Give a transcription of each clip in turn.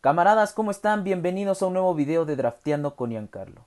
Camaradas, ¿cómo están? Bienvenidos a un nuevo video de Drafteando con Giancarlo.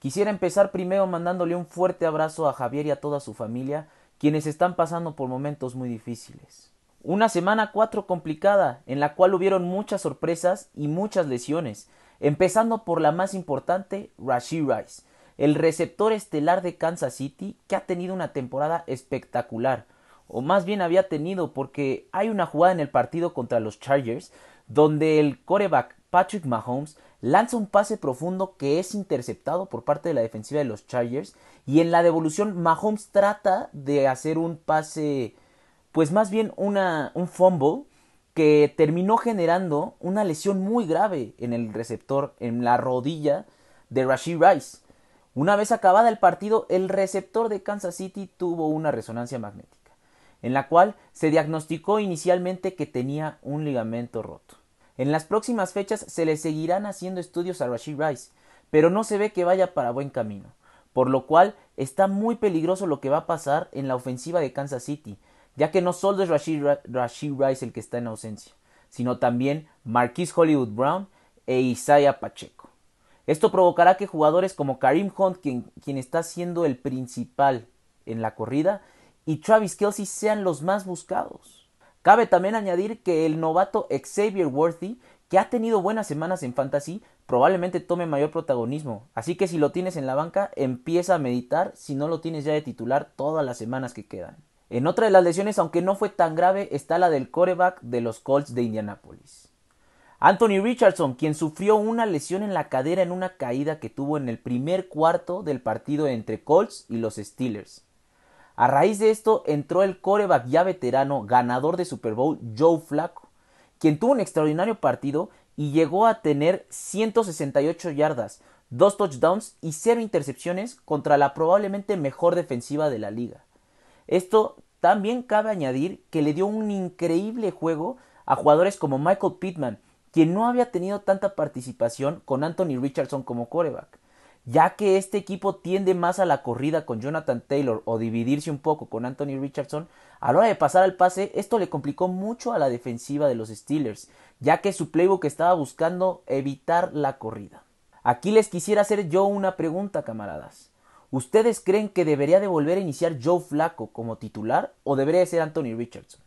Quisiera empezar primero mandándole un fuerte abrazo a Javier y a toda su familia, quienes están pasando por momentos muy difíciles. Una semana 4 complicada, en la cual hubieron muchas sorpresas y muchas lesiones, empezando por la más importante, Rashid Rice, el receptor estelar de Kansas City, que ha tenido una temporada espectacular, o más bien había tenido porque hay una jugada en el partido contra los Chargers donde el coreback Patrick Mahomes lanza un pase profundo que es interceptado por parte de la defensiva de los Chargers y en la devolución Mahomes trata de hacer un pase pues más bien un fumble que terminó generando una lesión muy grave en el receptor en la rodilla de Rashid Rice. Una vez acabada el partido, el receptor de Kansas City tuvo una resonancia magnética, en la cual se diagnosticó inicialmente que tenía un ligamento roto. En las próximas fechas se le seguirán haciendo estudios a Rashid Rice, pero no se ve que vaya para buen camino, por lo cual está muy peligroso lo que va a pasar en la ofensiva de Kansas City, ya que no solo es Rashid, Rice el que está en ausencia, sino también Marquis Hollywood Brown e Isaiah Pacheco. Esto provocará que jugadores como Karim Hunt, quien está siendo el principal en la corrida, y Travis Kelsey sean los más buscados. Cabe también añadir que el novato Xavier Worthy, que ha tenido buenas semanas en Fantasy, probablemente tome mayor protagonismo. Así que si lo tienes en la banca, empieza a meditar si no lo tienes ya de titular todas las semanas que quedan. En otra de las lesiones, aunque no fue tan grave, está la del coreback de los Colts de Indianápolis. Anthony Richardson, quien sufrió una lesión en la cadera en una caída que tuvo en el primer cuarto del partido entre Colts y los Steelers. A raíz de esto entró el coreback ya veterano, ganador de Super Bowl, Joe Flacco, quien tuvo un extraordinario partido y llegó a tener 168 yardas, dos touchdowns y cero intercepciones contra la probablemente mejor defensiva de la liga. Esto también cabe añadir que le dio un increíble juego a jugadores como Michael Pittman, quien no había tenido tanta participación con Anthony Richardson como coreback ya que este equipo tiende más a la corrida con Jonathan Taylor o dividirse un poco con Anthony Richardson, a la hora de pasar al pase esto le complicó mucho a la defensiva de los Steelers, ya que su playbook estaba buscando evitar la corrida. Aquí les quisiera hacer yo una pregunta, camaradas. ¿Ustedes creen que debería de volver a iniciar Joe Flaco como titular o debería de ser Anthony Richardson?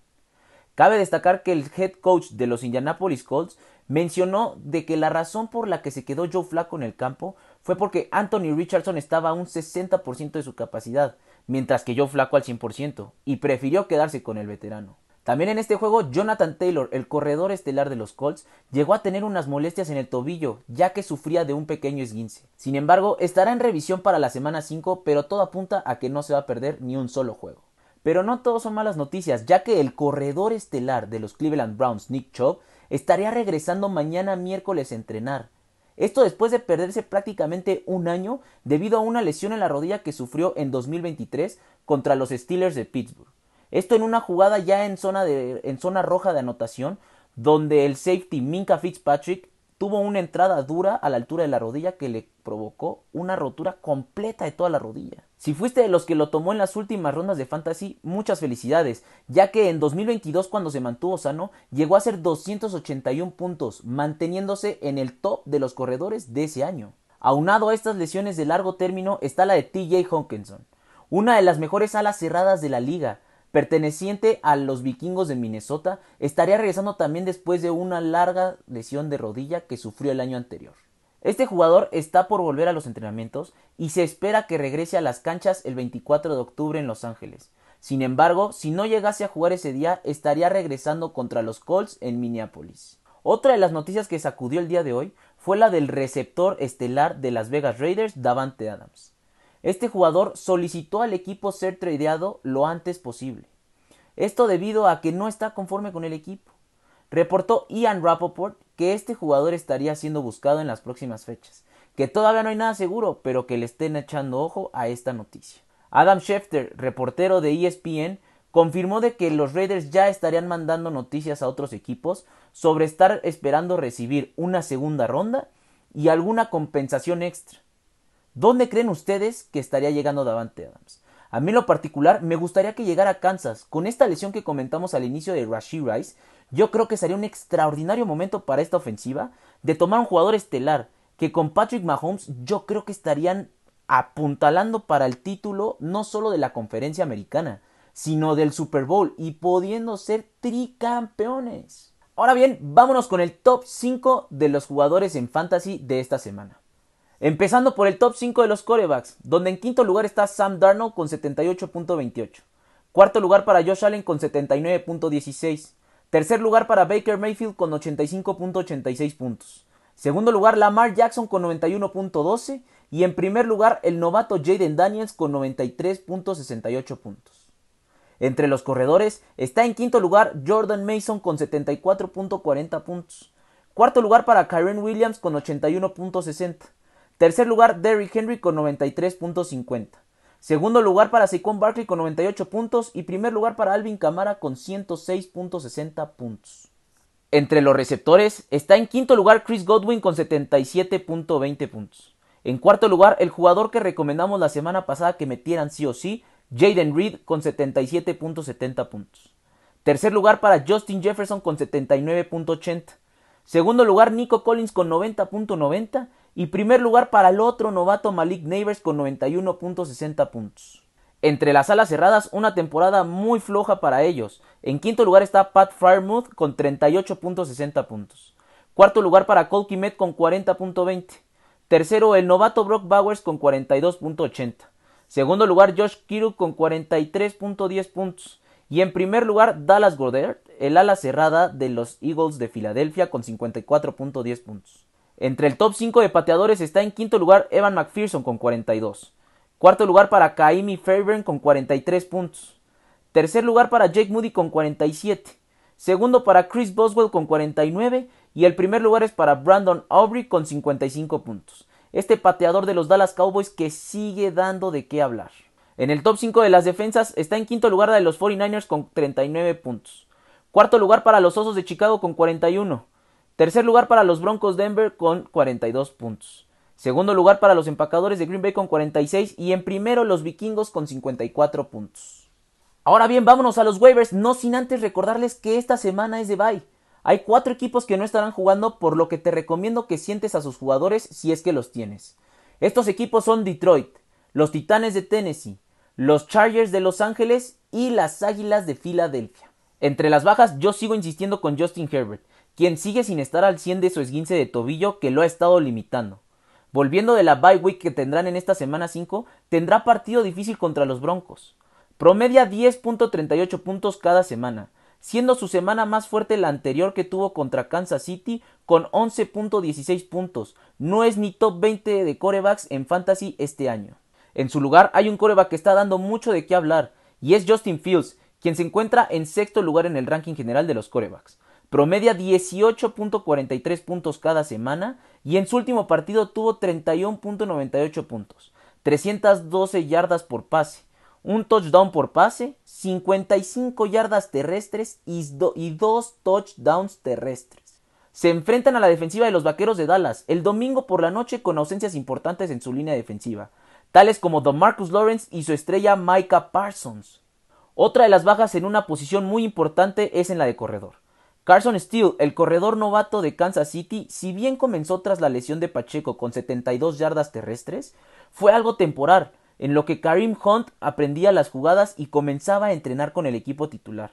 Cabe destacar que el head coach de los Indianapolis Colts mencionó de que la razón por la que se quedó Joe Flaco en el campo fue porque Anthony Richardson estaba a un 60% de su capacidad, mientras que Joe Flaco al 100%, y prefirió quedarse con el veterano. También en este juego, Jonathan Taylor, el corredor estelar de los Colts, llegó a tener unas molestias en el tobillo, ya que sufría de un pequeño esguince. Sin embargo, estará en revisión para la semana 5, pero todo apunta a que no se va a perder ni un solo juego. Pero no todo son malas noticias, ya que el corredor estelar de los Cleveland Browns, Nick Chubb, Estaría regresando mañana miércoles a entrenar. Esto después de perderse prácticamente un año debido a una lesión en la rodilla que sufrió en 2023 contra los Steelers de Pittsburgh. Esto en una jugada ya en zona, en zona roja de anotación, donde el safety Minka Fitzpatrick tuvo una entrada dura a la altura de la rodilla que le provocó una rotura completa de toda la rodilla. Si fuiste de los que lo tomó en las últimas rondas de Fantasy, muchas felicidades, ya que en 2022 cuando se mantuvo sano, llegó a ser 281 puntos, manteniéndose en el top de los corredores de ese año. Aunado a estas lesiones de largo término está la de TJ Hawkinson, una de las mejores alas cerradas de la liga, perteneciente a los vikingos de Minnesota, estaría regresando también después de una larga lesión de rodilla que sufrió el año anterior. Este jugador está por volver a los entrenamientos y se espera que regrese a las canchas el 24 de octubre en Los Ángeles. Sin embargo, si no llegase a jugar ese día, estaría regresando contra los Colts en Minneapolis. Otra de las noticias que sacudió el día de hoy fue la del receptor estelar de Las Vegas Raiders, Davante Adams. Este jugador solicitó al equipo ser tradeado lo antes posible. Esto debido a que no está conforme con el equipo. Reportó Ian Rappaport que este jugador estaría siendo buscado en las próximas fechas, que todavía no hay nada seguro, pero que le estén echando ojo a esta noticia. Adam Schefter, reportero de ESPN, confirmó de que los Raiders ya estarían mandando noticias a otros equipos sobre estar esperando recibir una segunda ronda y alguna compensación extra. ¿Dónde creen ustedes que estaría llegando Davante Adams? A mí lo particular me gustaría que llegara a Kansas. Con esta lesión que comentamos al inicio de Rashid Rice, yo creo que sería un extraordinario momento para esta ofensiva de tomar un jugador estelar que con Patrick Mahomes yo creo que estarían apuntalando para el título no solo de la conferencia americana, sino del Super Bowl y pudiendo ser tricampeones. Ahora bien, vámonos con el top 5 de los jugadores en fantasy de esta semana. Empezando por el top 5 de los corebacks, donde en quinto lugar está Sam Darnold con 78.28. Cuarto lugar para Josh Allen con 79.16. Tercer lugar para Baker Mayfield con 85.86 puntos. Segundo lugar Lamar Jackson con 91.12 y en primer lugar el novato Jaden Daniels con 93.68 puntos. Entre los corredores está en quinto lugar Jordan Mason con 74.40 puntos. Cuarto lugar para Kyron Williams con 81.60. Tercer lugar Derrick Henry con 93.50. Segundo lugar para Saquon Barkley con 98 puntos y primer lugar para Alvin Camara con 106.60 puntos. Entre los receptores está en quinto lugar Chris Godwin con 77.20 puntos. En cuarto lugar, el jugador que recomendamos la semana pasada que metieran sí o sí, Jaden Reed con 77.70 puntos. Tercer lugar para Justin Jefferson con 79.80. Segundo lugar, Nico Collins con 90.90 y primer lugar para el otro novato Malik Neighbors con 91.60 puntos. Entre las alas cerradas, una temporada muy floja para ellos. En quinto lugar está Pat Firemouth con 38.60 puntos. Cuarto lugar para Cole con 40.20. Tercero, el novato Brock Bowers con 42.80. Segundo lugar, Josh Kiruk con 43.10 puntos. Y en primer lugar, Dallas Goddard, el ala cerrada de los Eagles de Filadelfia con 54.10 puntos. Entre el top 5 de pateadores está en quinto lugar Evan McPherson con 42. Cuarto lugar para Kaimi Fairbairn con 43 puntos. Tercer lugar para Jake Moody con 47. Segundo para Chris Boswell con 49. Y el primer lugar es para Brandon Aubrey con 55 puntos. Este pateador de los Dallas Cowboys que sigue dando de qué hablar. En el top 5 de las defensas está en quinto lugar de los 49ers con 39 puntos. Cuarto lugar para los Osos de Chicago con 41. Tercer lugar para los Broncos Denver con 42 puntos. Segundo lugar para los empacadores de Green Bay con 46 y en primero los vikingos con 54 puntos. Ahora bien, vámonos a los waivers, no sin antes recordarles que esta semana es de bye. Hay cuatro equipos que no estarán jugando, por lo que te recomiendo que sientes a sus jugadores si es que los tienes. Estos equipos son Detroit, los Titanes de Tennessee, los Chargers de Los Ángeles y las Águilas de Filadelfia. Entre las bajas yo sigo insistiendo con Justin Herbert quien sigue sin estar al 100 de su esguince de tobillo que lo ha estado limitando. Volviendo de la bye week que tendrán en esta semana 5, tendrá partido difícil contra los Broncos. Promedia 10.38 puntos cada semana, siendo su semana más fuerte la anterior que tuvo contra Kansas City con 11.16 puntos. No es ni top 20 de corebacks en fantasy este año. En su lugar hay un coreback que está dando mucho de qué hablar, y es Justin Fields, quien se encuentra en sexto lugar en el ranking general de los corebacks. Promedia 18.43 puntos cada semana y en su último partido tuvo 31.98 puntos, 312 yardas por pase, un touchdown por pase, 55 yardas terrestres y, dos touchdowns terrestres se enfrentan a la defensiva de los Vaqueros de Dallas el domingo por la noche con ausencias importantes en su línea defensiva, tales como Don Marcus Lawrence y su estrella Micah Parsons. Otra de las bajas en una posición muy importante es en la de corredor. Carson Steele, el corredor novato de Kansas City, si bien comenzó tras la lesión de Pacheco con 72 yardas terrestres, fue algo temporal, en lo que Karim Hunt aprendía las jugadas y comenzaba a entrenar con el equipo titular.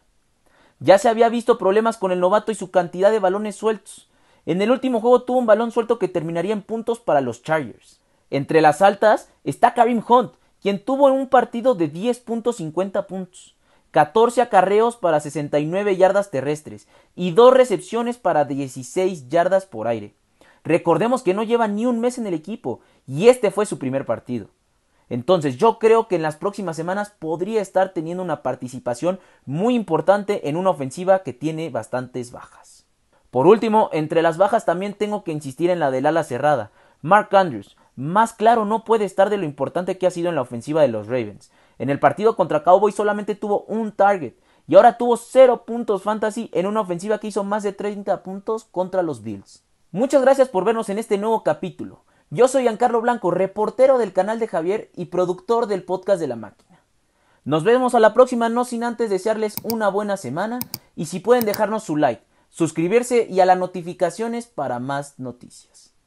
Ya se había visto problemas con el novato y su cantidad de balones sueltos. En el último juego tuvo un balón suelto que terminaría en puntos para los Chargers. Entre las altas está Karim Hunt, quien tuvo un partido de 10.50 puntos. 14 acarreos para 69 yardas terrestres y 2 recepciones para 16 yardas por aire. Recordemos que no lleva ni un mes en el equipo y este fue su primer partido. Entonces yo creo que en las próximas semanas podría estar teniendo una participación muy importante en una ofensiva que tiene bastantes bajas. Por último, entre las bajas también tengo que insistir en la del ala cerrada. Mark Andrews, más claro no puede estar de lo importante que ha sido en la ofensiva de los Ravens. En el partido contra Cowboys solamente tuvo un target y ahora tuvo 0 puntos fantasy en una ofensiva que hizo más de 30 puntos contra los Bills. Muchas gracias por vernos en este nuevo capítulo. Yo soy Giancarlo Blanco, reportero del canal de Javier y productor del podcast de la máquina. Nos vemos a la próxima, no sin antes desearles una buena semana y si pueden dejarnos su like, suscribirse y a las notificaciones para más noticias.